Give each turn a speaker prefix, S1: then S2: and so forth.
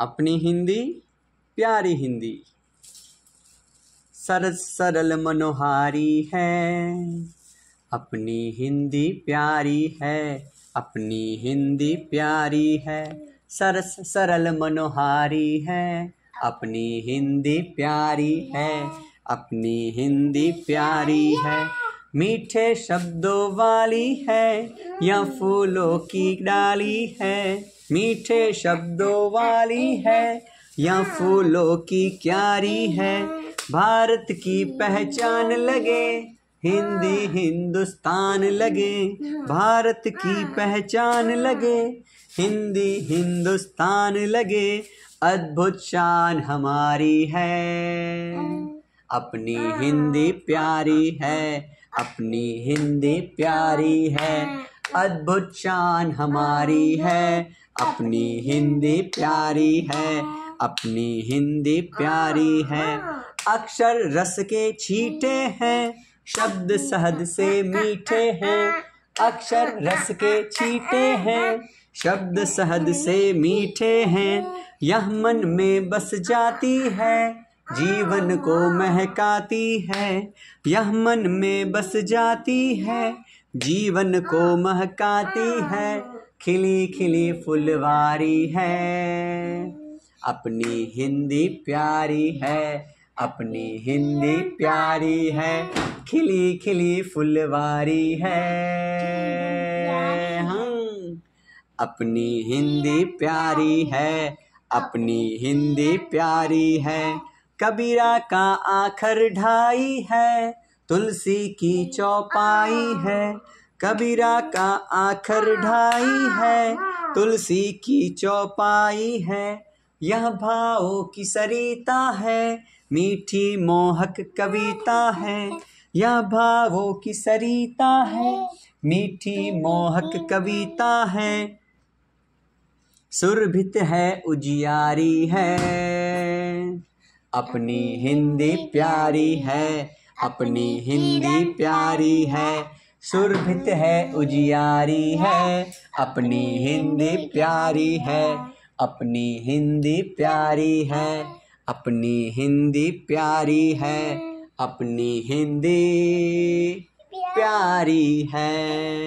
S1: अपनी हिंदी प्यारी हिंदी सरस सरल मनोहारी है अपनी हिंदी प्यारी है अपनी हिंदी प्यारी है सरस सरल मनोहारी है अपनी हिंदी प्यारी है अपनी हिंदी प्यारी है मीठे शब्दों वाली है या फूलों की डाली है मीठे शब्दों वाली है या फूलों की क्यारी है भारत की पहचान लगे हिंदी हिंदुस्तान लगे भारत की पहचान लगे हिंदी हिंदुस्तान लगे अद्भुत शान हमारी है अपनी हिंदी प्यारी है अपनी हिंदी प्यारी है अद्भुत शान हमारी है अपनी हिंदी प्यारी है अपनी हिंदी प्यारी है अक्षर रस के छीटे हैं शब्द सहद से मीठे हैं अक्षर रस के छीटे हैं शब्द सहद से मीठे हैं यह मन में बस जाती है जीवन को महकाती है यह मन में बस जाती है जीवन को महकाती है खिली खिली फुलवारी है अपनी हिंदी प्यारी है अपनी हिंदी प्यारी है खिली खिली फुलवारी है हम हम्म। अपनी हिंदी प्यारी है अपनी हिंदी प्यारी है कबीरा का आखर ढाई है तुलसी की चौपाई है कबीरा का आखर ढाई है तुलसी की चौपाई है यह भाव की सरिता है मीठी मोहक कविता है यह भावों की सरिता है मीठी मोहक कविता है सुरभित है उजियारी है अपनी हिंदी प्यारी है अपनी हिंदी प्यारी है सुरभित है उजियारी है अपनी हिंदी प्यारी है अपनी हिंदी प्यारी है अपनी हिंदी प्यारी है अपनी हिंदी प्यारी है